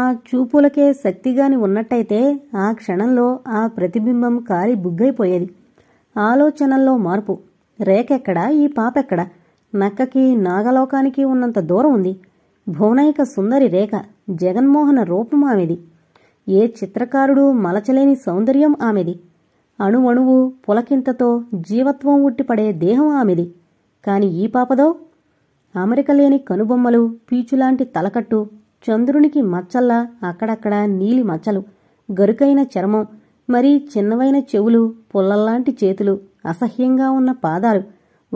ఆ చూపులకే శక్తిగాని ఉన్నట్టయితే ఆ క్షణంలో ఆ ప్రతిబింబం కాలి బుగ్గైపోయేది ఆలోచనల్లో మార్పు రేఖెక్కడా ఈ పాపెక్కడా నక్కకి నాగలోకానికి ఉన్నంత దూరం ఉంది భువనైక సుందరి రేఖ జగన్మోహన రూపం ఆమెది ఏ చిత్రకారుడు మలచలేని సౌందర్యం ఆమెది అణువణువు పులకింతతో జీవత్వం ఉట్టిపడే దేహం ఆమెది కాని ఈ పాపదో అమెరికలేని కనుబొమ్మలు పీచులాంటి తలకట్టు చంద్రునికి మచ్చల్లా అక్కడక్కడా నీలి మచ్చలు గరుకైన చర్మం మరీ చిన్నవైన చెవులు పుల్లల్లాంటి చేతులు అసహ్యంగా ఉన్న పాదాలు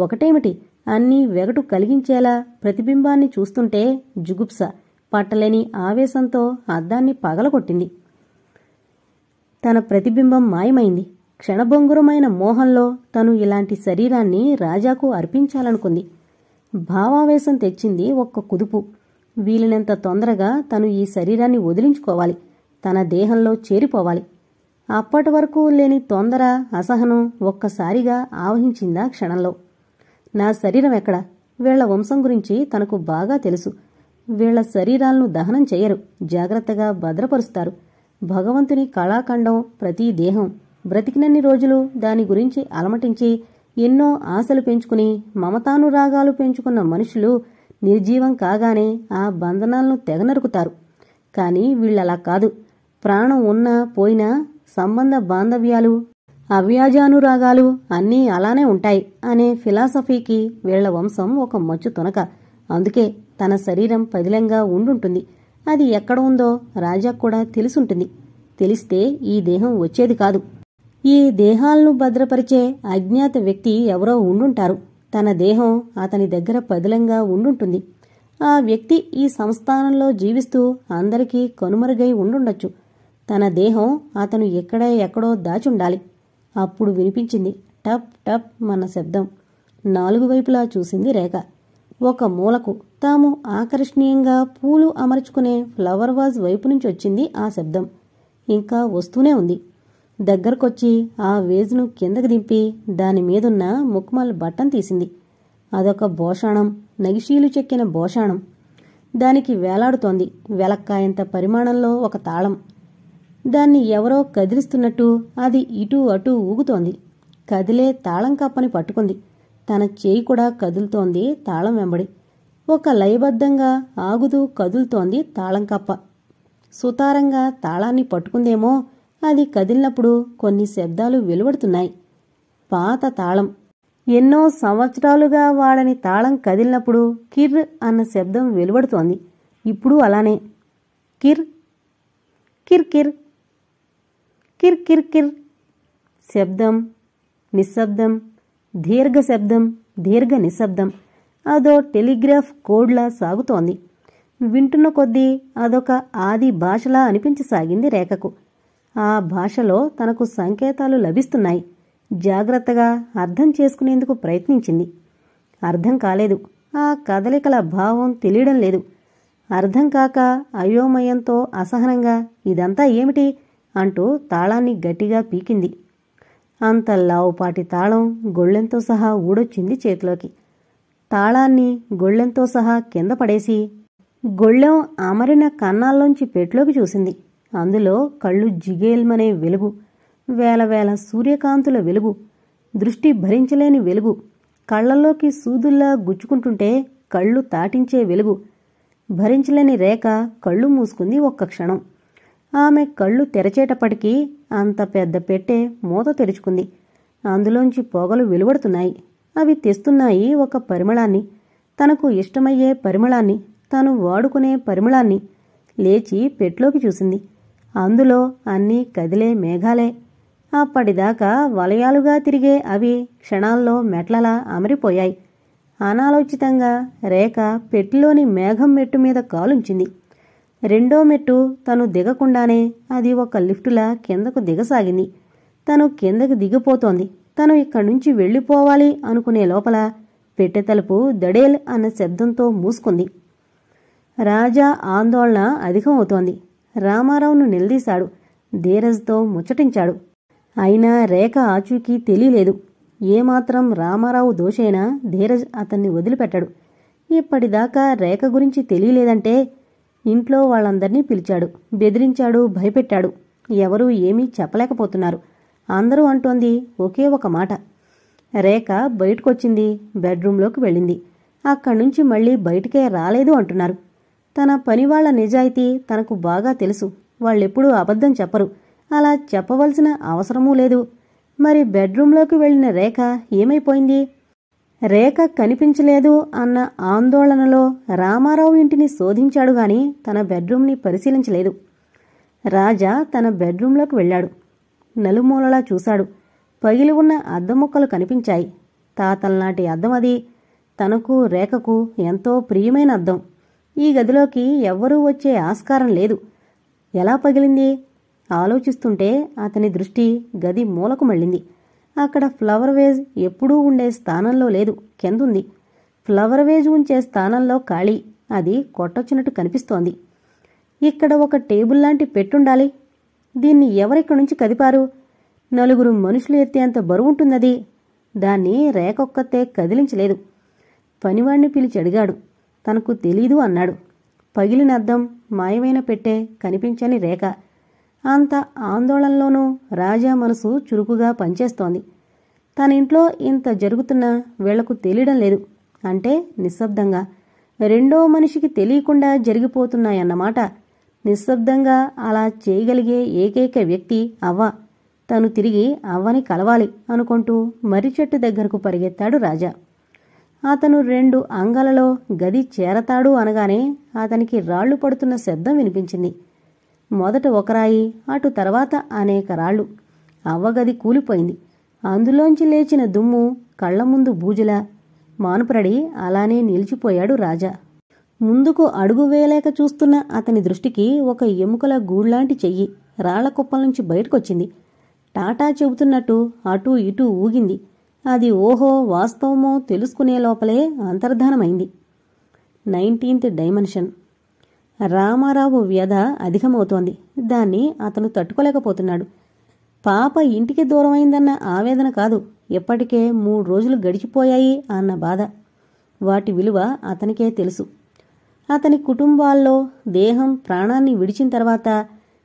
ఒకటేమిటి అన్నీ వెగటు కలిగించేలా ప్రతిబింబాన్ని చూస్తుంటే జుగుప్స పట్టలేని ఆవేశంతో అద్దాన్ని పగలగొట్టింది తన ప్రతిబింబం మాయమైంది క్షణభంగురమైన మోహంలో తను ఇలాంటి శరీరాన్ని రాజాకు అర్పించాలనుకుంది భావావేశం తెచ్చింది ఒక్క కుదుపు వీలినంత తొందరగా తను ఈ శరీరాన్ని వదిలించుకోవాలి తన దేహంలో చేరిపోవాలి అప్పటి వరకు లేని తొందర అసహనం ఒక్కసారిగా ఆవహించిందా క్షణంలో నా శరీరం ఎక్కడ వీళ్ల వంశం గురించి తనకు బాగా తెలుసు వీళ్ల శరీరాలను దహనం చేయరు జాగ్రత్తగా భద్రపరుస్తారు భగవంతుని కళాఖండం ప్రతి దేహం బ్రతికినన్ని రోజులు దాని గురించి అలమటించి ఎన్నో ఆశలు పెంచుకుని మమతానురాగాలు పెంచుకున్న మనుషులు నిర్జీవం కాగానే ఆ బంధనాలను తెగ నరుకుతారు కానీ వీళ్ళలా కాదు ప్రాణం ఉన్నా పోయినా సంబంధ బాంధవ్యాలు అవ్యాజానురాగాలు అన్నీ అలానే ఉంటాయి అనే ఫిలాసఫీకి వీళ్ల వంశం ఒక మచ్చు తునక అందుకే తన శరీరం పదిలంగా ఉండుంటుంది అది ఎక్కడ ఉందో రాజా కూడా తెలుసుంటుంది తెలిస్తే ఈ దేహం వచ్చేది కాదు ఈ దేహాలను భద్రపరిచే అజ్ఞాత వ్యక్తి ఎవరో ఉండుంటారు తన దేహం అతని దగ్గర పదిలంగా ఉండుంటుంది ఆ వ్యక్తి ఈ సంస్థానంలో జీవిస్తూ అందరికీ కనుమరుగై ఉండుండొచ్చు తన దేహం అతను ఎక్కడ ఎక్కడో దాచుండాలి అప్పుడు వినిపించింది టప్ టప్ మన శబ్దం నాలుగు వైపులా చూసింది రేఖ ఒక మూలకు తాము ఆకర్షణీయంగా పూలు అమర్చుకునే ఫ్లవర్ వాజ్ వైపు నుంచి వచ్చింది ఆ శబ్దం ఇంకా వస్తూనే ఉంది దగ్గరకొచ్చి ఆ వేజ్ను కిందకి దింపి దాని మీదున్న బట్టం తీసింది అదొక భోషాణం నగిషీలు చెక్కిన భోషాణం దానికి వేలాడుతోంది వెలక్కాయంత పరిమాణంలో ఒక తాళం దాన్ని ఎవరో కదిలిస్తున్నట్టు అది ఇటూ అటూ ఊగుతోంది కదిలే తాళం కప్పని పట్టుకుంది తన చేయి కూడా కదులుతోంది తాళం వెంబడి ఒక లయబద్ధంగా ఆగుతూ కదులుతోంది తాళం కప్ప సుతారంగా తాళాన్ని పట్టుకుందేమో అది కదిలినప్పుడు కొన్ని శబ్దాలు వెలువడుతున్నాయి పాత తాళం ఎన్నో సంవత్సరాలుగా వాడని తాళం కదిలినప్పుడు కిర్ అన్న శబ్దం వెలువడుతోంది ఇప్పుడు అలానే కిర్ కిర్ కిర్ కిర్ కిర్ కిర్ శబ్దం నిశ్శబ్దం దీర్ఘ శబ్దం దీర్ఘ నిశ్శబ్దం అదో టెలిగ్రాఫ్ కోడ్లా సాగుతోంది వింటున్న కొద్దీ అదొక ఆది భాషలా అనిపించసాగింది రేఖకు ఆ భాషలో తనకు సంకేతాలు లభిస్తున్నాయి జాగ్రత్తగా అర్థం చేసుకునేందుకు ప్రయత్నించింది అర్థం కాలేదు ఆ కదలికల భావం తెలియడం లేదు అర్థం కాక అయోమయంతో అసహనంగా ఇదంతా ఏమిటి అంటూ తాళాన్ని గట్టిగా పీకింది అంత లావుపాటి తాళం గొళ్ళెంతో సహా ఊడొచ్చింది చేతిలోకి తాళాన్ని గొళ్ళెంతో సహా కింద పడేసి గొళ్ళెం అమరిన కన్నాల్లోంచి పెట్లోకి చూసింది అందులో కళ్ళు జిగేల్మనే వెలుగు వేల వేల సూర్యకాంతుల వెలుగు దృష్టి భరించలేని వెలుగు కళ్లలోకి సూదుల్లా గుచ్చుకుంటుంటే కళ్ళు తాటించే వెలుగు భరించలేని రేఖ కళ్ళు మూసుకుంది ఒక్క క్షణం ఆమె కళ్ళు తెరచేటప్పటికీ అంత పెద్ద పెట్టే మూత తెరుచుకుంది అందులోంచి పొగలు వెలువడుతున్నాయి అవి తెస్తున్నాయి ఒక పరిమళాన్ని తనకు ఇష్టమయ్యే పరిమళాన్ని తను వాడుకునే పరిమళాన్ని లేచి పెట్లోకి చూసింది అందులో అన్నీ కదిలే మేఘాలే అప్పటిదాకా వలయాలుగా తిరిగే అవి క్షణాల్లో మెట్లలా అమరిపోయాయి అనాలోచితంగా రేఖ పెట్టిలోని మేఘం మెట్టు మీద కాలుంచింది రెండో మెట్టు తను దిగకుండానే అది ఒక లిఫ్టులా కిందకు దిగసాగింది తను కిందకు దిగిపోతోంది తను ఇక్కడి నుంచి వెళ్ళిపోవాలి అనుకునే లోపల పెట్టె తలుపు దడేల్ అన్న శబ్దంతో మూసుకుంది రాజా ఆందోళన అధికమవుతోంది రామారావును నిలదీశాడు ధీరజ్తో ముచ్చటించాడు అయినా రేఖ ఆచూకీ తెలియలేదు ఏమాత్రం రామారావు దోషైనా ధీరజ్ అతన్ని వదిలిపెట్టాడు ఇప్పటిదాకా రేఖ గురించి తెలియలేదంటే ఇంట్లో వాళ్ళందర్నీ పిలిచాడు బెదిరించాడు భయపెట్టాడు ఎవరూ ఏమీ చెప్పలేకపోతున్నారు అందరూ అంటోంది ఒకే ఒక మాట రేఖ బయటకొచ్చింది బెడ్రూంలోకి వెళ్ళింది అక్కడి నుంచి మళ్ళీ బయటికే రాలేదు అంటున్నారు తన పనివాళ్ల నిజాయితీ తనకు బాగా తెలుసు వాళ్ళెప్పుడూ అబద్ధం చెప్పరు అలా చెప్పవలసిన అవసరమూ లేదు మరి బెడ్రూంలోకి వెళ్లిన రేఖ ఏమైపోయింది రేఖ కనిపించలేదు అన్న ఆందోళనలో రామారావు ఇంటిని శోధించాడు తన బెడ్రూమ్ని పరిశీలించలేదు రాజా తన బెడ్రూంలోకి వెళ్ళాడు నలుమూలలా చూశాడు పగిలి ఉన్న అద్దం ముక్కలు కనిపించాయి తాతల్నాటి అద్దమది అది తనకు రేఖకు ఎంతో ప్రియమైన అద్దం ఈ గదిలోకి ఎవ్వరూ వచ్చే ఆస్కారం లేదు ఎలా పగిలింది ఆలోచిస్తుంటే అతని దృష్టి గది మూలకు మళ్ళింది అక్కడ ఫ్లవర్ వేజ్ ఎప్పుడూ ఉండే స్థానంలో లేదు కిందుంది ఫ్లవర్ వేజ్ ఉంచే స్థానంలో ఖాళీ అది కొట్టొచ్చినట్టు కనిపిస్తోంది ఇక్కడ ఒక టేబుల్ లాంటి పెట్టుండాలి దీన్ని ఎవరిక్కడి నుంచి కదిపారు నలుగురు మనుషులు ఎత్తేంత బరువుంటున్నది దాన్ని రేకొక్కతే కదిలించలేదు పనివాణ్ణి పిలిచి అడిగాడు తనకు తెలీదు అన్నాడు పగిలిన మాయమైన పెట్టే కనిపించని రేఖ అంత ఆందోళనలోనూ రాజా మనసు చురుకుగా పనిచేస్తోంది తన ఇంట్లో ఇంత జరుగుతున్నా వీళ్లకు తెలియడం లేదు అంటే నిశ్శబ్దంగా రెండో మనిషికి తెలియకుండా జరిగిపోతున్నాయన్నమాట నిశ్శబ్దంగా అలా చేయగలిగే ఏకైక వ్యక్తి అవ్వ తను తిరిగి అవ్వని కలవాలి అనుకుంటూ మర్రి చెట్టు దగ్గరకు పరిగెత్తాడు రాజా అతను రెండు అంగలలో గది చేరతాడు అనగానే అతనికి రాళ్లు పడుతున్న శబ్దం వినిపించింది మొదట ఒకరాయి అటు తర్వాత అనేక రాళ్ళు అవ్వగది కూలిపోయింది అందులోంచి లేచిన దుమ్ము కళ్ల ముందు బూజుల మానుపరడి అలానే నిలిచిపోయాడు రాజా ముందుకు అడుగు వేయలేక చూస్తున్న అతని దృష్టికి ఒక ఎముకల గూళ్లాంటి చెయ్యి రాళ్ల కుప్పల నుంచి బయటకొచ్చింది టాటా చెబుతున్నట్టు అటూ ఇటూ ఊగింది అది ఓహో వాస్తవమో తెలుసుకునే లోపలే అంతర్ధానమైంది నైన్టీన్త్ డైమెన్షన్ రామారావు వ్యధ అధికమవుతోంది దాన్ని అతను తట్టుకోలేకపోతున్నాడు పాప ఇంటికి దూరమైందన్న ఆవేదన కాదు ఎప్పటికే మూడు రోజులు గడిచిపోయాయి అన్న బాధ వాటి విలువ అతనికే తెలుసు అతని కుటుంబాల్లో దేహం ప్రాణాన్ని విడిచిన తర్వాత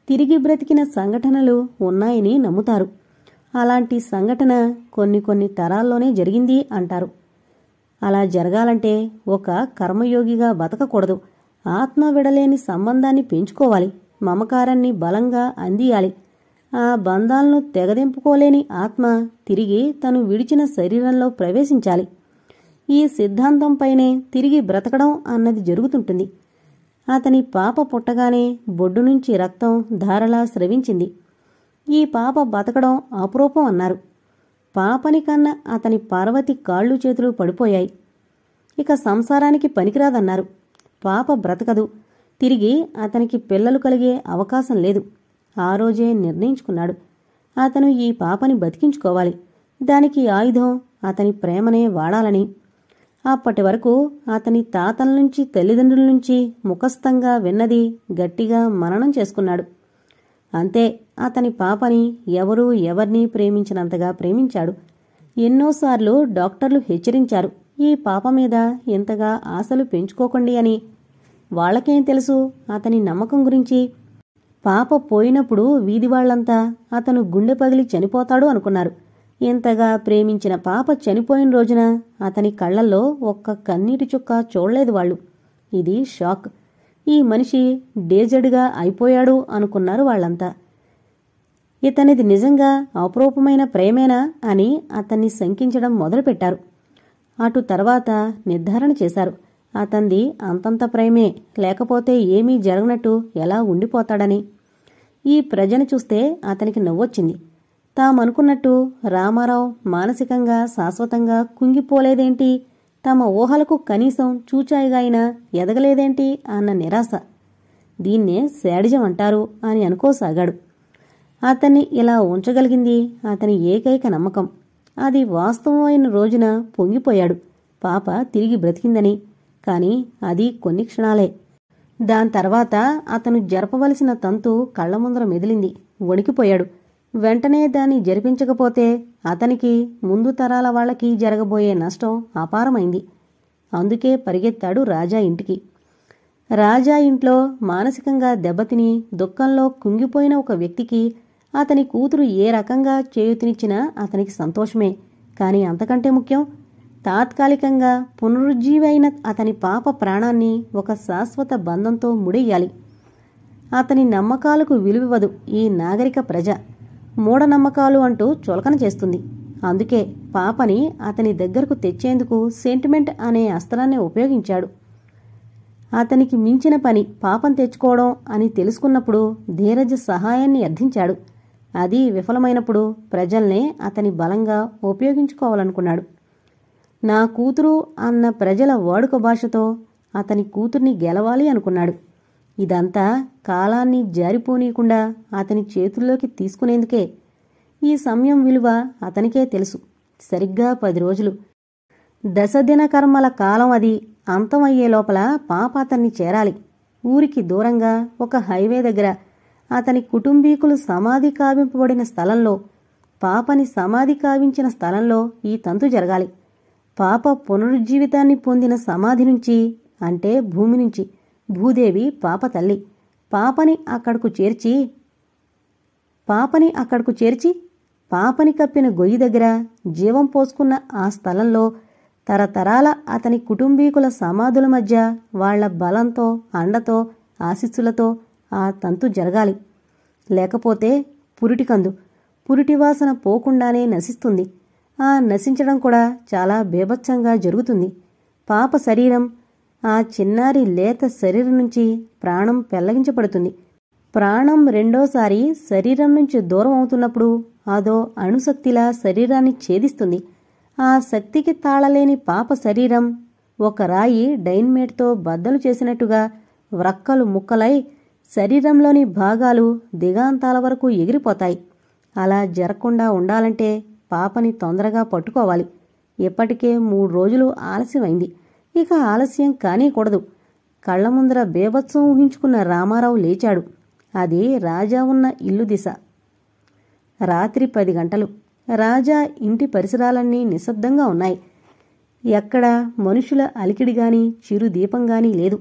తిరిగి బ్రతికిన సంఘటనలు ఉన్నాయని నమ్ముతారు అలాంటి సంఘటన కొన్ని కొన్ని తరాల్లోనే జరిగింది అంటారు అలా జరగాలంటే ఒక కర్మయోగిగా బతకకూడదు ఆత్మ విడలేని సంబంధాన్ని పెంచుకోవాలి మమకారాన్ని బలంగా అందియాలి ఆ బంధాలను తెగదింపుకోలేని ఆత్మ తిరిగి తను విడిచిన శరీరంలో ప్రవేశించాలి ఈ సిద్ధాంతంపైనే తిరిగి బ్రతకడం అన్నది జరుగుతుంటుంది అతని పాప పుట్టగానే బొడ్డు నుంచి రక్తం ధారలా స్రవించింది ఈ పాప బతకడం అపురూపం అన్నారు పాపని కన్న అతని పార్వతి కాళ్ళు చేతులు పడిపోయాయి ఇక సంసారానికి పనికిరాదన్నారు పాప బ్రతకదు తిరిగి అతనికి పిల్లలు కలిగే అవకాశం లేదు ఆ రోజే నిర్ణయించుకున్నాడు అతను ఈ పాపని బతికించుకోవాలి దానికి ఆయుధం అతని ప్రేమనే వాడాలని అప్పటి వరకు అతని తాతల నుంచి తల్లిదండ్రుల నుంచి ముఖస్థంగా విన్నది గట్టిగా మననం చేసుకున్నాడు అంతే అతని పాపని ఎవరూ ఎవర్నీ ప్రేమించినంతగా ప్రేమించాడు ఎన్నోసార్లు డాక్టర్లు హెచ్చరించారు ఈ పాప మీద ఇంతగా ఆశలు పెంచుకోకండి అని వాళ్ళకేం తెలుసు అతని నమ్మకం గురించి పాప పోయినప్పుడు వీధి వాళ్ళంతా అతను గుండె పగిలి చనిపోతాడు అనుకున్నారు ఇంతగా ప్రేమించిన పాప చనిపోయిన రోజున అతని కళ్ళల్లో ఒక్క కన్నీటి చుక్క చూడలేదు వాళ్ళు ఇది షాక్ ఈ మనిషి డేజడ్గా అయిపోయాడు అనుకున్నారు వాళ్ళంతా ఇతనిది నిజంగా అపరూపమైన ప్రేమేనా అని అతన్ని శంకించడం మొదలుపెట్టారు అటు తర్వాత నిర్ధారణ చేశారు అతంది అంతంత ప్రేమే లేకపోతే ఏమీ జరగనట్టు ఎలా ఉండిపోతాడని ఈ ప్రజను చూస్తే అతనికి నవ్వొచ్చింది తామనుకున్నట్టు రామారావు మానసికంగా శాశ్వతంగా కుంగిపోలేదేంటి తమ ఊహలకు కనీసం చూచాయిగా అయినా ఎదగలేదేంటి అన్న నిరాశ దీన్నే శాడిజం అంటారు అని అనుకోసాగాడు అతన్ని ఇలా ఉంచగలిగింది అతని ఏకైక నమ్మకం అది వాస్తవమైన రోజున పొంగిపోయాడు పాప తిరిగి బ్రతికిందని కానీ అది కొన్ని క్షణాలే దాని తర్వాత అతను జరపవలసిన తంతు కళ్ల ముందర మెదిలింది వణికిపోయాడు వెంటనే దాన్ని జరిపించకపోతే అతనికి ముందు తరాల వాళ్ళకి జరగబోయే నష్టం అపారమైంది అందుకే పరిగెత్తాడు రాజా ఇంటికి రాజా ఇంట్లో మానసికంగా దెబ్బతిని దుఃఖంలో కుంగిపోయిన ఒక వ్యక్తికి అతని కూతురు ఏ రకంగా చేయుతినిచ్చినా అతనికి సంతోషమే కానీ అంతకంటే ముఖ్యం తాత్కాలికంగా పునరుజ్జీవైన అతని పాప ప్రాణాన్ని ఒక శాశ్వత బంధంతో ముడేయాలి అతని నమ్మకాలకు విలువివ్వదు ఈ నాగరిక ప్రజ మూఢనమ్మకాలు అంటూ చులకన చేస్తుంది అందుకే పాపని అతని దగ్గరకు తెచ్చేందుకు సెంటిమెంట్ అనే అస్త్రాన్ని ఉపయోగించాడు అతనికి మించిన పని పాపం తెచ్చుకోవడం అని తెలుసుకున్నప్పుడు ధీరజ సహాయాన్ని అర్థించాడు అది విఫలమైనప్పుడు ప్రజల్నే అతని బలంగా ఉపయోగించుకోవాలనుకున్నాడు నా కూతురు అన్న ప్రజల వాడుక భాషతో అతని కూతుర్ని గెలవాలి అనుకున్నాడు ఇదంతా కాలాన్ని జారిపోనీయకుండా అతని చేతుల్లోకి తీసుకునేందుకే ఈ సమయం విలువ అతనికే తెలుసు సరిగ్గా పది రోజులు దశదిన కర్మల కాలం అది అంతమయ్యే లోపల పాప అతన్ని చేరాలి ఊరికి దూరంగా ఒక హైవే దగ్గర అతని కుటుంబీకులు సమాధి కావింపబడిన స్థలంలో పాపని సమాధి కావించిన స్థలంలో ఈ తంతు జరగాలి పాప పునరుజ్జీవితాన్ని పొందిన సమాధి నుంచి అంటే భూమి నుంచి భూదేవి పాపతల్లి పాపని అక్కడకు చేర్చి పాపని అక్కడకు చేర్చి పాపని కప్పిన గొయ్యి దగ్గర జీవం పోసుకున్న ఆ స్థలంలో తరతరాల అతని కుటుంబీకుల సమాధుల మధ్య వాళ్ల బలంతో అండతో ఆశీస్సులతో ఆ తంతు జరగాలి లేకపోతే పురిటికందు పురిటివాసన పోకుండానే నశిస్తుంది ఆ నశించడం కూడా చాలా బేభత్సంగా జరుగుతుంది పాప శరీరం ఆ చిన్నారి లేత శరీరం నుంచి ప్రాణం పెల్లగించబడుతుంది ప్రాణం రెండోసారి శరీరం నుంచి దూరం అవుతున్నప్పుడు అదో అణుశక్తిలా శరీరాన్ని ఛేదిస్తుంది ఆ శక్తికి తాళలేని పాప శరీరం ఒక రాయి డైన్మేట్తో బద్దలు చేసినట్టుగా వ్రక్కలు ముక్కలై శరీరంలోని భాగాలు దిగాంతాల వరకు ఎగిరిపోతాయి అలా జరగకుండా ఉండాలంటే పాపని తొందరగా పట్టుకోవాలి ఇప్పటికే మూడు రోజులు ఆలస్యమైంది ఇక ఆలస్యం కానేకూడదు కళ్ల ముందర బేభత్సం ఊహించుకున్న రామారావు లేచాడు అది రాజా ఉన్న ఇల్లు దిశ రాత్రి పది గంటలు రాజా ఇంటి పరిసరాలన్నీ నిశ్శబ్దంగా ఉన్నాయి ఎక్కడ మనుషుల అలికిడిగాని చిరు దీపంగాని లేదు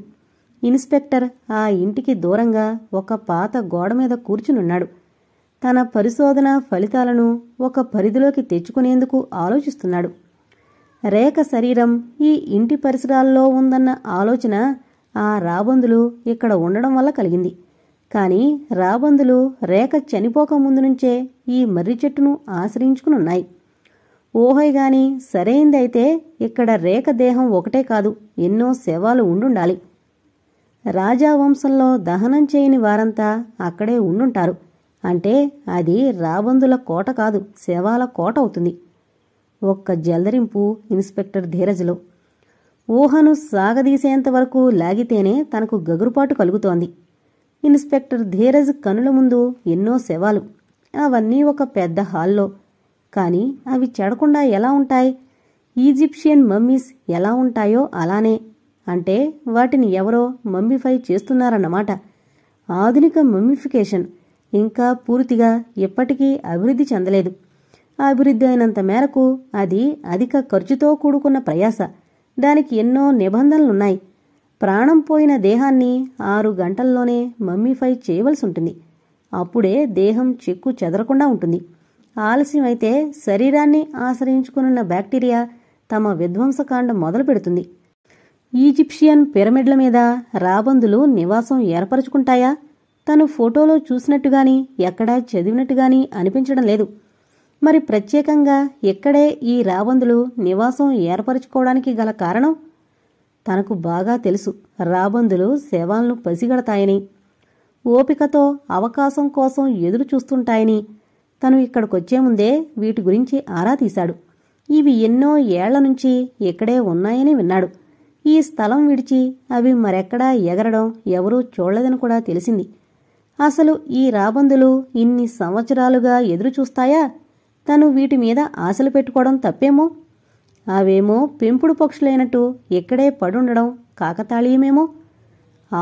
ఇన్స్పెక్టర్ ఆ ఇంటికి దూరంగా ఒక పాత గోడ మీద కూర్చునున్నాడు తన పరిశోధన ఫలితాలను ఒక పరిధిలోకి తెచ్చుకునేందుకు ఆలోచిస్తున్నాడు రేఖ శరీరం ఈ ఇంటి పరిసరాల్లో ఉందన్న ఆలోచన ఆ రాబందులు ఇక్కడ ఉండడం వల్ల కలిగింది కాని రాబందులు రేఖ చనిపోక ముందు నుంచే ఈ మర్రి చెట్టును ఆశ్రయించుకునున్నాయి ఊహయగాని సరైందైతే ఇక్కడ రేఖ దేహం ఒకటే కాదు ఎన్నో శవాలు ఉండుండాలి రాజావంశంలో దహనం చేయని వారంతా అక్కడే ఉండుంటారు అంటే అది రాబందుల కోట కాదు శవాల కోట అవుతుంది ఒక్క జల్దరింపు ఇన్స్పెక్టర్ ధీరజ్లో ఊహను సాగదీసేంత వరకు లాగితేనే తనకు గగురుపాటు కలుగుతోంది ఇన్స్పెక్టర్ ధీరజ్ కనుల ముందు ఎన్నో శవాలు అవన్నీ ఒక పెద్ద హాల్లో కానీ అవి చెడకుండా ఎలా ఉంటాయి ఈజిప్షియన్ మమ్మీస్ ఎలా ఉంటాయో అలానే అంటే వాటిని ఎవరో మమ్మీఫై చేస్తున్నారన్నమాట ఆధునిక మమ్మిఫికేషన్ ఇంకా పూర్తిగా ఎప్పటికీ అభివృద్ధి చెందలేదు అభివృద్ధి అయినంత మేరకు అది అధిక ఖర్చుతో కూడుకున్న ప్రయాస దానికి ఎన్నో నిబంధనలున్నాయి ప్రాణం పోయిన దేహాన్ని ఆరు గంటల్లోనే మమ్మీఫై చేయవలసి ఉంటుంది అప్పుడే దేహం చెక్కు చెదరకుండా ఉంటుంది ఆలస్యం అయితే శరీరాన్ని ఆశ్రయించుకునున్న బ్యాక్టీరియా తమ విధ్వంసకాండం మొదలు పెడుతుంది ఈజిప్షియన్ పిరమిడ్ల మీద రాబందులు నివాసం ఏర్పరచుకుంటాయా తను ఫోటోలో చూసినట్టుగాని ఎక్కడా చదివినట్టుగాని అనిపించడం లేదు మరి ప్రత్యేకంగా ఇక్కడే ఈ రాబందులు నివాసం ఏర్పరచుకోవడానికి గల కారణం తనకు బాగా తెలుసు రాబందులు శవాలను పసిగడతాయని ఓపికతో అవకాశం కోసం ఎదురు చూస్తుంటాయని తను ఇక్కడికొచ్చే ముందే వీటి గురించి ఆరా తీశాడు ఇవి ఎన్నో ఏళ్ల నుంచి ఇక్కడే ఉన్నాయని విన్నాడు ఈ స్థలం విడిచి అవి మరెక్కడా ఎగరడం ఎవరూ చూడలేదని కూడా తెలిసింది అసలు ఈ రాబందులు ఇన్ని సంవత్సరాలుగా ఎదురుచూస్తాయా తను వీటి మీద ఆశలు పెట్టుకోవడం తప్పేమో అవేమో పెంపుడు పక్షులైనట్టు ఇక్కడే పడుండడం కాకతాళీయమేమో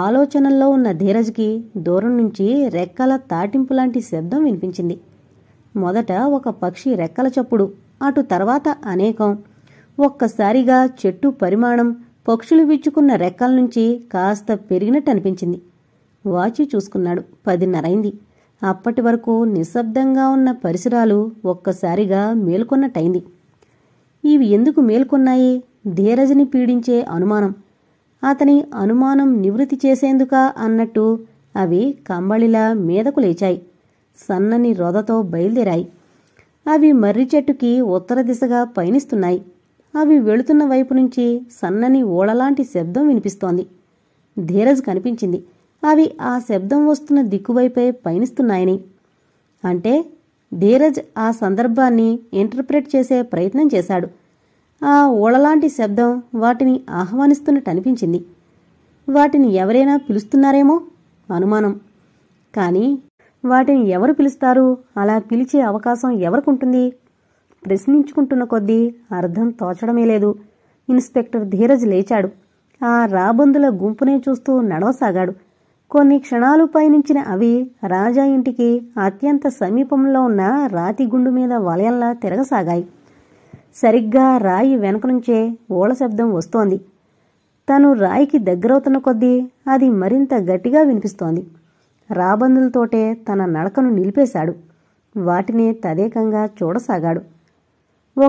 ఆలోచనల్లో ఉన్న ధీరజ్కి దూరం నుంచి రెక్కల తాటింపు లాంటి శబ్దం వినిపించింది మొదట ఒక పక్షి రెక్కల చప్పుడు అటు తర్వాత అనేకం ఒక్కసారిగా చెట్టు పరిమాణం పక్షులు విచ్చుకున్న రెక్కల నుంచి కాస్త పెరిగినట్టు అనిపించింది వాచి చూసుకున్నాడు పదిన్నరైంది అప్పటి వరకు నిశ్శబ్దంగా ఉన్న పరిసరాలు ఒక్కసారిగా మేల్కొన్నట్టయింది ఇవి ఎందుకు మేల్కొన్నాయి ధీరజని పీడించే అనుమానం అతని అనుమానం నివృత్తి చేసేందుక అన్నట్టు అవి కంబళిలా మీదకు లేచాయి సన్నని రొదతో బయలుదేరాయి అవి మర్రి చెట్టుకి ఉత్తర దిశగా పయనిస్తున్నాయి అవి వెళుతున్న వైపు నుంచి సన్నని ఓడలాంటి శబ్దం వినిపిస్తోంది ధీరజ్ కనిపించింది అవి ఆ శబ్దం వస్తున్న దిక్కువైపే పయనిస్తున్నాయని అంటే ధీరజ్ ఆ సందర్భాన్ని ఇంటర్ప్రెట్ చేసే ప్రయత్నం చేశాడు ఆ ఓళలాంటి శబ్దం వాటిని ఆహ్వానిస్తున్నట్టు అనిపించింది వాటిని ఎవరైనా పిలుస్తున్నారేమో అనుమానం కానీ వాటిని ఎవరు పిలుస్తారు అలా పిలిచే అవకాశం ఎవరికుంటుంది ప్రశ్నించుకుంటున్న కొద్దీ అర్థం తోచడమే లేదు ఇన్స్పెక్టర్ ధీరజ్ లేచాడు ఆ రాబందుల గుంపునే చూస్తూ నడవసాగాడు కొన్ని క్షణాలు పయనించిన అవి రాజా ఇంటికి అత్యంత సమీపంలో ఉన్న రాతి గుండు మీద వలయంలా తిరగసాగాయి సరిగ్గా రాయి వెనక నుంచే ఓల శబ్దం వస్తోంది తను రాయికి దగ్గరవుతున్న కొద్దీ అది మరింత గట్టిగా వినిపిస్తోంది రాబందులతోటే తన నడకను నిలిపేశాడు వాటిని తదేకంగా చూడసాగాడు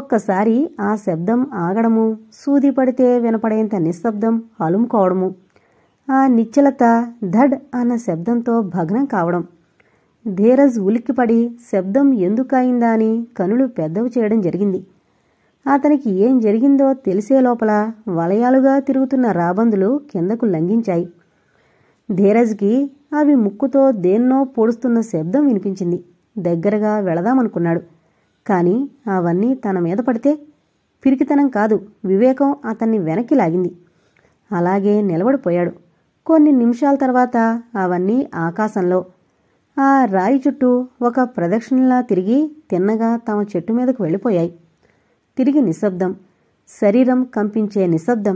ఒక్కసారి ఆ శబ్దం ఆగడము సూది పడితే వినపడేంత నిశ్శబ్దం అలుముకోవడము ఆ నిచ్చలత ధడ్ అన్న శబ్దంతో భగ్నం కావడం ధీరజ్ ఉలిక్కిపడి శబ్దం ఎందుకయిందా అని కనులు పెద్దవి చేయడం జరిగింది అతనికి ఏం జరిగిందో తెలిసే లోపల వలయాలుగా తిరుగుతున్న రాబందులు కిందకు లంఘించాయి ధీరజ్కి అవి ముక్కుతో దేన్నో పొడుస్తున్న శబ్దం వినిపించింది దగ్గరగా వెళదామనుకున్నాడు కానీ అవన్నీ తన మీద పడితే పిరికితనం కాదు వివేకం అతన్ని వెనక్కి లాగింది అలాగే నిలబడిపోయాడు కొన్ని నిమిషాల తర్వాత అవన్నీ ఆకాశంలో ఆ రాయి చుట్టూ ఒక ప్రదక్షిణలా తిరిగి తిన్నగా తమ చెట్టు మీదకు వెళ్ళిపోయాయి తిరిగి నిశ్శబ్దం శరీరం కంపించే నిశ్శబ్దం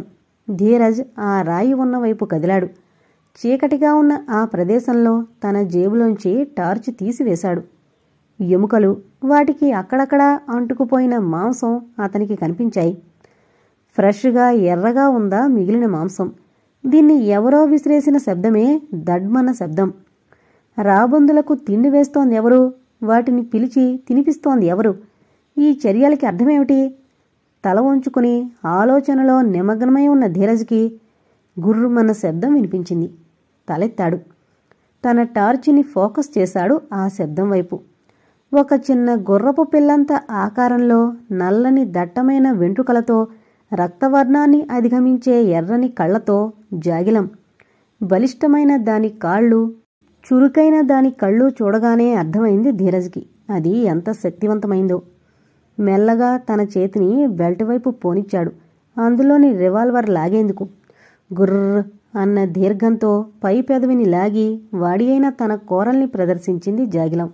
ధీరజ్ ఆ రాయి ఉన్నవైపు కదిలాడు చీకటిగా ఉన్న ఆ ప్రదేశంలో తన జేబులోంచి టార్చ్ తీసివేశాడు ఎముకలు వాటికి అక్కడక్కడా అంటుకుపోయిన మాంసం అతనికి కనిపించాయి ఫ్రెష్గా ఎర్రగా ఉందా మిగిలిన మాంసం దీన్ని ఎవరో విసిరేసిన శబ్దమే దడ్మన శబ్దం రాబందులకు తిండి వేస్తోంది ఎవరు వాటిని పిలిచి తినిపిస్తోంది ఎవరు ఈ చర్యలకి అర్థమేమిటి తల ఉంచుకుని ఆలోచనలో నిమగ్నమై ఉన్న ధీరజ్కి గుర్రుమన్న శబ్దం వినిపించింది తలెత్తాడు తన టార్చిని ఫోకస్ చేశాడు ఆ శబ్దం వైపు ఒక చిన్న గుర్రపు పిల్లంత ఆకారంలో నల్లని దట్టమైన వెంట్రుకలతో రక్తవర్ణాన్ని అధిగమించే ఎర్రని కళ్లతో జాగిలం బలిష్టమైన దాని కాళ్ళు చురుకైన దాని కళ్ళు చూడగానే అర్థమైంది ధీరజ్కి అది ఎంత శక్తివంతమైందో మెల్లగా తన చేతిని బెల్ట్ వైపు పోనిచ్చాడు అందులోని రివాల్వర్ లాగేందుకు గుర్ర అన్న దీర్ఘంతో పై పెదవిని లాగి వాడి అయిన తన కోరల్ని ప్రదర్శించింది జాగిలం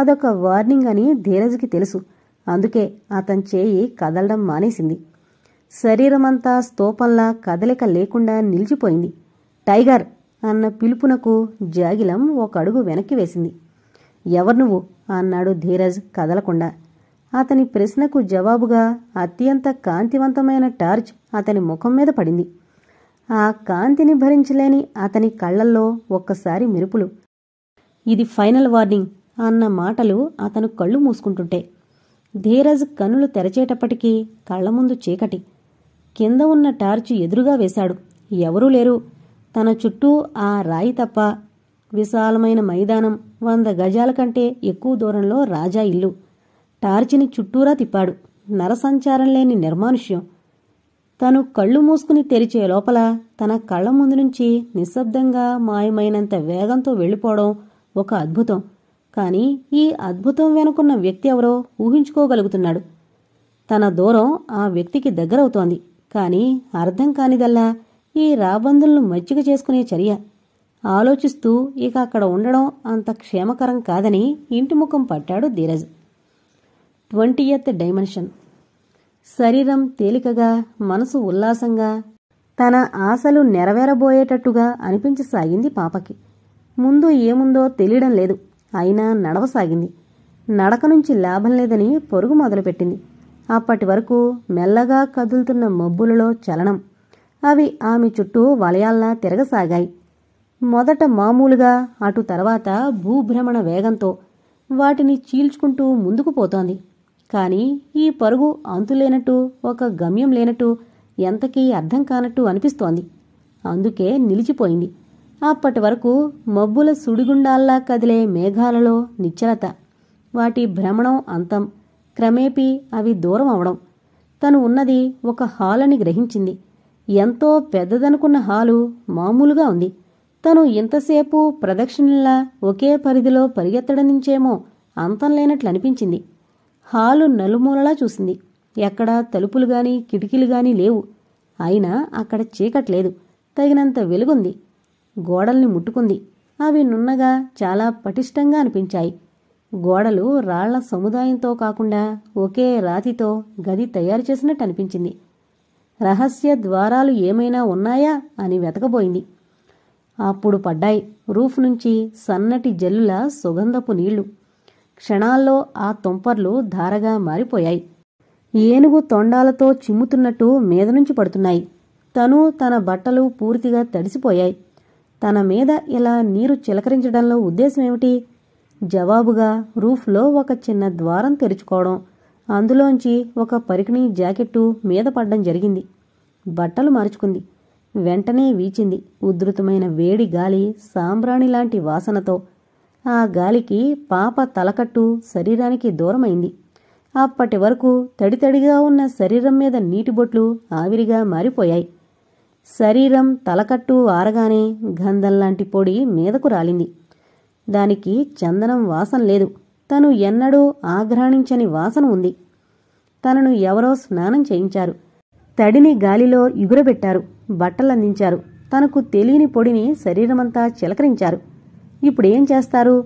అదొక వార్నింగ్ అని ధీరజ్కి తెలుసు అందుకే అతని చేయి కదలడం మానేసింది శరీరమంతా స్తోపంలా కదలిక లేకుండా నిలిచిపోయింది టైగర్ అన్న పిలుపునకు జాగిలం ఒక అడుగు వెనక్కి వేసింది ఎవరు నువ్వు అన్నాడు ధీరజ్ కదలకుండా అతని ప్రశ్నకు జవాబుగా అత్యంత కాంతివంతమైన టార్చ్ అతని ముఖం మీద పడింది ఆ కాంతిని భరించలేని అతని కళ్ళల్లో ఒక్కసారి మెరుపులు ఇది ఫైనల్ వార్నింగ్ అన్న మాటలు అతను కళ్ళు మూసుకుంటుంటే ధీరజ్ కనులు తెరచేటప్పటికీ కళ్ల ముందు చీకటి కింద ఉన్న టార్చు ఎదురుగా వేశాడు ఎవరూ లేరు తన చుట్టూ ఆ రాయి తప్ప విశాలమైన మైదానం వంద గజాల కంటే ఎక్కువ దూరంలో రాజా ఇల్లు టార్చిని చుట్టూరా తిప్పాడు నరసంచారం లేని నిర్మానుష్యం తను కళ్ళు మూసుకుని తెరిచే లోపల తన కళ్ళ ముందు నుంచి నిశ్శబ్దంగా మాయమైనంత వేగంతో వెళ్ళిపోవడం ఒక అద్భుతం కానీ ఈ అద్భుతం వెనుకున్న వ్యక్తి ఎవరో ఊహించుకోగలుగుతున్నాడు తన దూరం ఆ వ్యక్తికి దగ్గరవుతోంది కాని అర్థం కానిదల్లా ఈ రాబందులను మజ్జిగ చేసుకునే చర్య ఆలోచిస్తూ ఇక అక్కడ ఉండడం అంత క్షేమకరం కాదని ఇంటి ముఖం పట్టాడు ధీరజ్ ట్వంటీయత్ డైమెన్షన్ శరీరం తేలికగా మనసు ఉల్లాసంగా తన ఆశలు నెరవేరబోయేటట్టుగా అనిపించసాగింది పాపకి ముందు ఏముందో తెలియడం లేదు అయినా నడవసాగింది నడక నుంచి లాభం లేదని పొరుగు మొదలుపెట్టింది అప్పటి వరకు మెల్లగా కదులుతున్న మబ్బులలో చలనం అవి ఆమె చుట్టూ వలయాల్లా తిరగసాగాయి మొదట మామూలుగా అటు తర్వాత భూభ్రమణ వేగంతో వాటిని చీల్చుకుంటూ ముందుకు పోతోంది కానీ ఈ పరుగు అంతులేనట్టు ఒక గమ్యం లేనట్టు ఎంతకీ అర్థం కానట్టు అనిపిస్తోంది అందుకే నిలిచిపోయింది అప్పటి వరకు మబ్బుల సుడిగుండాల్లా కదిలే మేఘాలలో నిశ్చలత వాటి భ్రమణం అంతం క్రమేపీ అవి దూరం అవడం తను ఉన్నది ఒక హాల్ అని గ్రహించింది ఎంతో పెద్దదనుకున్న హాలు మామూలుగా ఉంది తను ఇంతసేపు ప్రదక్షిణలా ఒకే పరిధిలో పరిగెత్తడం నుంచేమో అంతం లేనట్లు అనిపించింది హాలు నలుమూలలా చూసింది ఎక్కడా తలుపులు కిటికీలుగాని కిటికీలు లేవు అయినా అక్కడ చీకట్లేదు తగినంత వెలుగుంది గోడల్ని ముట్టుకుంది అవి నున్నగా చాలా పటిష్టంగా అనిపించాయి గోడలు రాళ్ల సముదాయంతో కాకుండా ఒకే రాతితో గది తయారు చేసినట్టు అనిపించింది రహస్య ద్వారాలు ఏమైనా ఉన్నాయా అని వెతకబోయింది అప్పుడు పడ్డాయి రూఫ్ నుంచి సన్నటి జల్లుల సుగంధపు నీళ్లు క్షణాల్లో ఆ తుంపర్లు ధారగా మారిపోయాయి ఏనుగు తొండాలతో చిమ్ముతున్నట్టు మీద నుంచి పడుతున్నాయి తను తన బట్టలు పూర్తిగా తడిసిపోయాయి తన మీద ఇలా నీరు చిలకరించడంలో ఉద్దేశమేమిటి జవాబుగా రూఫ్లో ఒక చిన్న ద్వారం తెరుచుకోవడం అందులోంచి ఒక పరికిణి జాకెట్టు మీద పడ్డం జరిగింది బట్టలు మార్చుకుంది వెంటనే వీచింది ఉధృతమైన వేడి గాలి సాంబ్రాణి లాంటి వాసనతో ఆ గాలికి పాప తలకట్టు శరీరానికి దూరమైంది అప్పటి వరకు తడితడిగా ఉన్న శరీరం మీద నీటిబొట్లు ఆవిరిగా మారిపోయాయి శరీరం తలకట్టు ఆరగానే గంధం లాంటి పొడి మీదకు రాలింది దానికి చందనం వాసన లేదు తను ఎన్నడూ ఆఘ్రాణించని వాసన ఉంది తనను ఎవరో స్నానం చేయించారు తడిని గాలిలో ఇగురబెట్టారు బట్టలందించారు తనకు తెలియని పొడిని శరీరమంతా చిలకరించారు ఇప్పుడేం చేస్తారు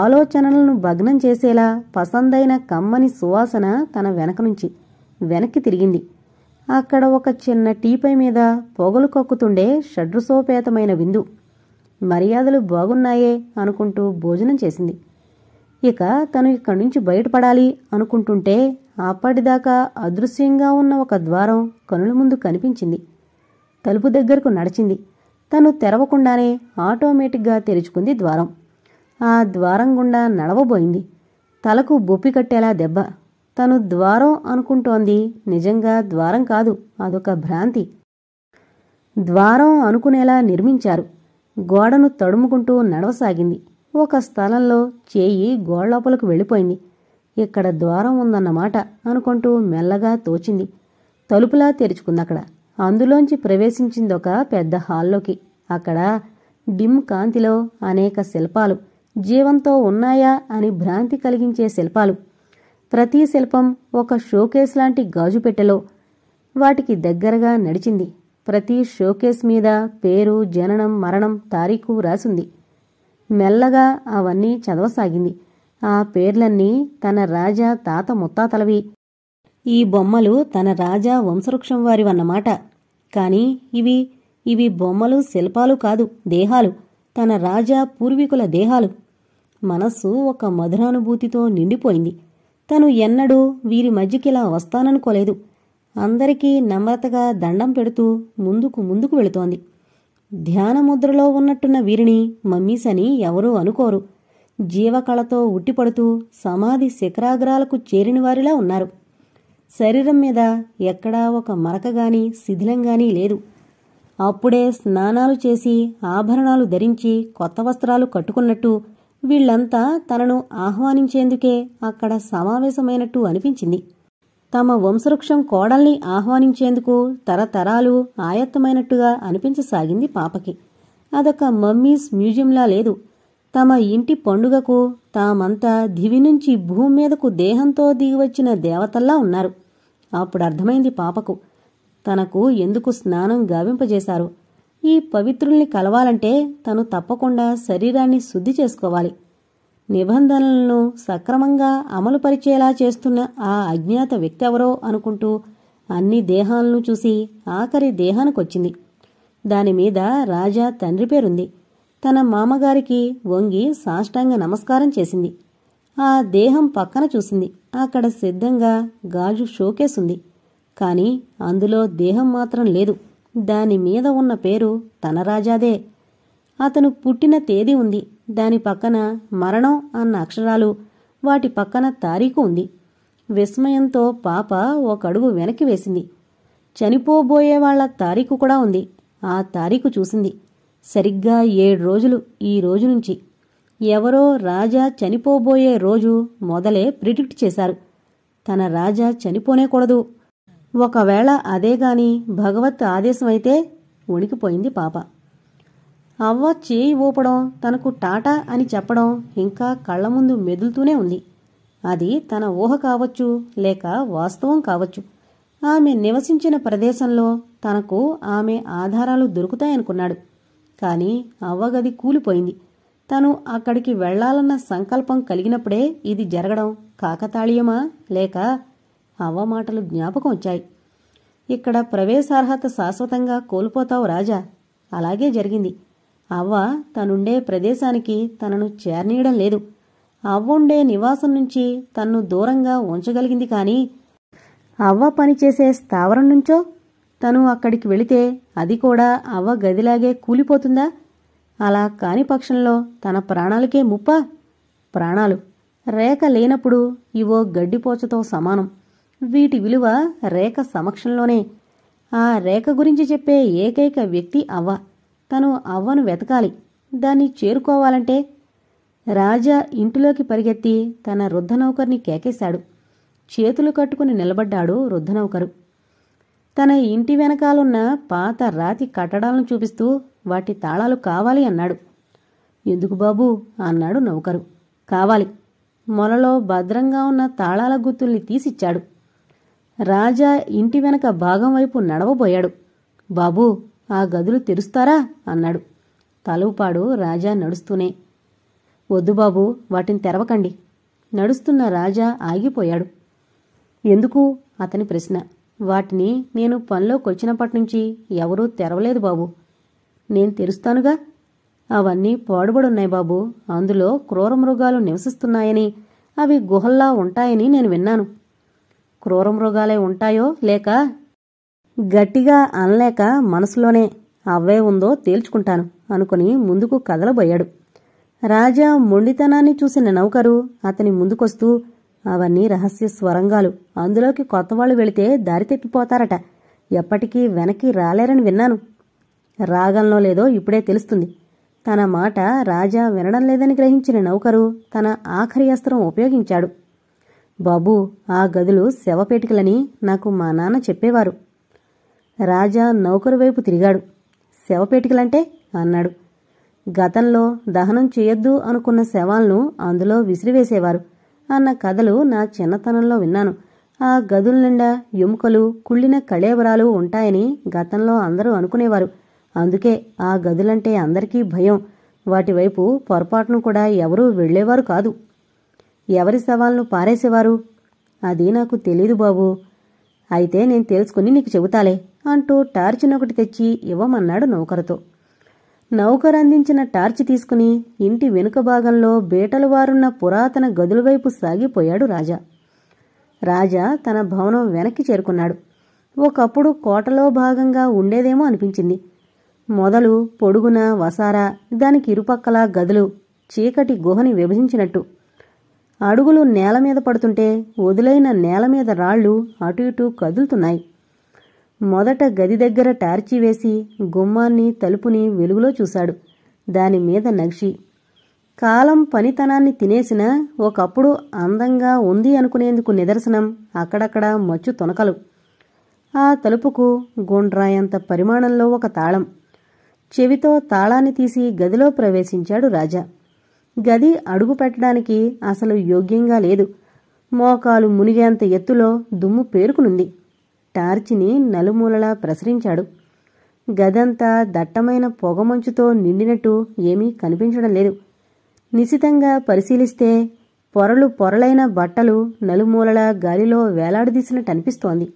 ఆలోచనలను భగ్నం చేసేలా పసందైన కమ్మని సువాసన తన వెనక నుంచి వెనక్కి తిరిగింది అక్కడ ఒక చిన్న టీపై మీద పొగలు కక్కుతుండే షడ్రుసోపేతమైన విందు మర్యాదలు బాగున్నాయే అనుకుంటూ భోజనం చేసింది ఇక తను ఇక్కడి నుంచి బయటపడాలి అనుకుంటుంటే అప్పటిదాకా అదృశ్యంగా ఉన్న ఒక ద్వారం కనుల ముందు కనిపించింది తలుపు దగ్గరకు నడిచింది తను తెరవకుండానే ఆటోమేటిక్గా తెరుచుకుంది ద్వారం ఆ ద్వారం గుండా నడవబోయింది తలకు బొప్పి కట్టేలా దెబ్బ తను ద్వారం అనుకుంటోంది నిజంగా ద్వారం కాదు అదొక భ్రాంతి ద్వారం అనుకునేలా నిర్మించారు గోడను తడుముకుంటూ నడవసాగింది ఒక స్థలంలో చేయి గోడలోపలకు వెళ్ళిపోయింది ఇక్కడ ద్వారం ఉందన్నమాట అనుకుంటూ మెల్లగా తోచింది తలుపులా తెరుచుకుందక్కడ అందులోంచి ప్రవేశించిందొక పెద్ద హాల్లోకి అక్కడ డిమ్ కాంతిలో అనేక శిల్పాలు జీవంతో ఉన్నాయా అని భ్రాంతి కలిగించే శిల్పాలు ప్రతి శిల్పం ఒక షోకేస్ లాంటి గాజుపెట్టెలో వాటికి దగ్గరగా నడిచింది ప్రతి షోకేస్ మీద పేరు జననం మరణం తారీఖు రాసుంది మెల్లగా అవన్నీ చదవసాగింది ఆ పేర్లన్నీ తన రాజా తాత ముత్తాతలవి ఈ బొమ్మలు తన రాజా వంశవృక్షం వారివన్నమాట కాని ఇవి ఇవి బొమ్మలు శిల్పాలు కాదు దేహాలు తన రాజా పూర్వీకుల దేహాలు మనస్సు ఒక మధురానుభూతితో నిండిపోయింది తను ఎన్నడూ వీరి మధ్యకిలా వస్తాననుకోలేదు అందరికీ నమ్రతగా దండం పెడుతూ ముందుకు ముందుకు వెళుతోంది ధ్యానముద్రలో ఉన్నట్టున్న వీరిని మమ్మీసని ఎవరూ అనుకోరు జీవకళతో ఉట్టిపడుతూ సమాధి శిఖరాగ్రాలకు చేరిన వారిలా ఉన్నారు శరీరం మీద ఎక్కడా ఒక మరకగాని శిథిలంగాని లేదు అప్పుడే స్నానాలు చేసి ఆభరణాలు ధరించి కొత్త వస్త్రాలు కట్టుకున్నట్టు వీళ్లంతా తనను ఆహ్వానించేందుకే అక్కడ సమావేశమైనట్టు అనిపించింది తమ వంశవృక్షం కోడల్ని ఆహ్వానించేందుకు తరతరాలు ఆయత్తమైనట్టుగా అనిపించసాగింది పాపకి అదొక మమ్మీస్ మ్యూజియంలా లేదు తమ ఇంటి పండుగకు తామంతా దివి నుంచి భూమి మీదకు దేహంతో దిగివచ్చిన దేవతల్లా ఉన్నారు అప్పుడు అర్థమైంది పాపకు తనకు ఎందుకు స్నానం గావింపజేశారు ఈ పవిత్రుల్ని కలవాలంటే తను తప్పకుండా శరీరాన్ని శుద్ధి చేసుకోవాలి నిబంధనలను సక్రమంగా అమలు పరిచేలా చేస్తున్న ఆ అజ్ఞాత వ్యక్తెవరో అనుకుంటూ అన్ని దేహాలను చూసి ఆఖరి దేహానికొచ్చింది దానిమీద రాజా తండ్రి పేరుంది తన మామగారికి వంగి సాష్టాంగ నమస్కారం చేసింది ఆ దేహం పక్కన చూసింది అక్కడ సిద్ధంగా గాజు షోకేస్ ఉంది కానీ అందులో దేహం మాత్రం లేదు దాని మీద ఉన్న పేరు తన రాజాదే అతను పుట్టిన తేదీ ఉంది దాని పక్కన మరణం అన్న అక్షరాలు వాటి పక్కన తారీఖు ఉంది విస్మయంతో పాప ఒక అడుగు వెనక్కి వేసింది చనిపోబోయే తారీఖు కూడా ఉంది ఆ తారీఖు చూసింది సరిగ్గా ఏడు రోజులు ఈ రోజు నుంచి ఎవరో రాజా చనిపోబోయే రోజు మొదలే ప్రిడిక్ట్ చేశారు తన రాజా చనిపోనేకూడదు ఒకవేళ అదేగాని భగవత్ ఆదేశమైతే ఉణికిపోయింది పాప అవ్వ చేయి ఊపడం తనకు టాటా అని చెప్పడం ఇంకా కళ్ల ముందు మెదులుతూనే ఉంది అది తన ఊహ కావచ్చు లేక వాస్తవం కావచ్చు ఆమె నివసించిన ప్రదేశంలో తనకు ఆమె ఆధారాలు దొరుకుతాయనుకున్నాడు కానీ అవ్వగది కూలిపోయింది తను అక్కడికి వెళ్లాలన్న సంకల్పం కలిగినప్పుడే ఇది జరగడం కాకతాళీయమా లేక అవ్వ మాటలు జ్ఞాపకం వచ్చాయి ఇక్కడ ప్రవేశార్హత శాశ్వతంగా కోల్పోతావు రాజా అలాగే జరిగింది అవ్వ తనుండే ప్రదేశానికి తనను చేరనీయడం లేదు అవ్వుండే నివాసం నుంచి తన్ను దూరంగా ఉంచగలిగింది కానీ అవ్వ పనిచేసే స్థావరం నుంచో తను అక్కడికి వెళితే అది కూడా అవ్వ గదిలాగే కూలిపోతుందా అలా కాని పక్షంలో తన ప్రాణాలకే ముప్ప ప్రాణాలు రేఖ లేనప్పుడు ఇవో గడ్డిపోచతో సమానం వీటి విలువ రేఖ సమక్షంలోనే ఆ రేఖ గురించి చెప్పే ఏకైక వ్యక్తి అవ్వ తను అవ్వను వెతకాలి దాన్ని చేరుకోవాలంటే రాజా ఇంటిలోకి పరిగెత్తి తన వృద్ధనౌకర్ని కేకేశాడు చేతులు కట్టుకుని నిలబడ్డాడు వృద్ధనౌకరు తన ఇంటి వెనకాలున్న పాత రాతి కట్టడాలను చూపిస్తూ వాటి తాళాలు కావాలి అన్నాడు ఎందుకు బాబు అన్నాడు నౌకరు కావాలి మొలలో భద్రంగా ఉన్న తాళాల గుర్తుల్ని తీసిచ్చాడు రాజా ఇంటి వెనక భాగం వైపు నడవబోయాడు బాబూ ఆ గదులు తెరుస్తారా అన్నాడు తలవుపాడు రాజా నడుస్తూనే వద్దు బాబు వాటిని తెరవకండి నడుస్తున్న రాజా ఆగిపోయాడు ఎందుకు అతని ప్రశ్న వాటిని నేను పనిలోకొచ్చినప్పటినుంచి ఎవరూ తెరవలేదు బాబు నేను తెరుస్తానుగా అవన్నీ పాడుబడున్నాయి బాబు అందులో క్రూరమృగాలు నివసిస్తున్నాయని అవి గుహల్లా ఉంటాయని నేను విన్నాను క్రూరమృగాలే ఉంటాయో లేక గట్టిగా అనలేక మనసులోనే అవ్వే ఉందో తేల్చుకుంటాను అనుకుని ముందుకు కదలబోయాడు రాజా మొండితనాన్ని చూసిన నౌకరు అతని ముందుకొస్తూ అవన్నీ రహస్య స్వరంగాలు అందులోకి కొత్తవాళ్లు వెళితే దారి తెప్పిపోతారట ఎప్పటికీ వెనక్కి రాలేరని విన్నాను రాగంలో లేదో ఇప్పుడే తెలుస్తుంది తన మాట రాజా వినడం లేదని గ్రహించిన నౌకరు తన ఆఖరి అస్త్రం ఉపయోగించాడు బాబూ ఆ గదులు శవపేటికలని నాకు మా నాన్న చెప్పేవారు రాజా నౌకరు వైపు తిరిగాడు శవపేటికలంటే అన్నాడు గతంలో దహనం చేయొద్దు అనుకున్న శవాలను అందులో విసిరివేసేవారు అన్న కథలు నా చిన్నతనంలో విన్నాను ఆ గదుల నిండా ఎముకలు కుళ్ళిన కళేబరాలు ఉంటాయని గతంలో అందరూ అనుకునేవారు అందుకే ఆ గదులంటే అందరికీ భయం వాటివైపు పొరపాటును కూడా ఎవరూ వెళ్లేవారు కాదు ఎవరి సవాల్ను పారేసేవారు అది నాకు తెలీదు బాబు అయితే నేను తెలుసుకుని నీకు చెబుతాలే అంటూ టార్చినొకటి తెచ్చి ఇవ్వమన్నాడు నౌకరుతో నౌకర్ అందించిన టార్చ్ తీసుకుని ఇంటి వెనుక భాగంలో బేటలు వారున్న పురాతన గదులవైపు సాగిపోయాడు రాజా రాజా తన భవనం వెనక్కి చేరుకున్నాడు ఒకప్పుడు కోటలో భాగంగా ఉండేదేమో అనిపించింది మొదలు పొడుగున వసారా దానికి ఇరుపక్కల గదులు చీకటి గుహని విభజించినట్టు అడుగులు నేల మీద పడుతుంటే వదులైన నేల మీద రాళ్లు అటు ఇటు కదులుతున్నాయి మొదట గది దగ్గర టార్చి వేసి గుమ్మాన్ని తలుపుని వెలుగులో చూశాడు దానిమీద నక్షి కాలం పనితనాన్ని తినేసిన ఒకప్పుడు అందంగా ఉంది అనుకునేందుకు నిదర్శనం అక్కడక్కడ మచ్చు తొనకలు ఆ తలుపుకు గుండ్రాయంత పరిమాణంలో ఒక తాళం చెవితో తాళాన్ని తీసి గదిలో ప్రవేశించాడు రాజా గది అడుగు పెట్టడానికి అసలు యోగ్యంగా లేదు మోకాలు మునిగేంత ఎత్తులో దుమ్ము పేరుకునుంది టార్చిని నలుమూలలా ప్రసరించాడు గదంతా దట్టమైన పొగమంచుతో నిండినట్టు ఏమీ కనిపించడం లేదు నిశితంగా పరిశీలిస్తే పొరలు పొరలైన బట్టలు నలుమూలలా గాలిలో వేలాడదీసినట్టు అనిపిస్తోంది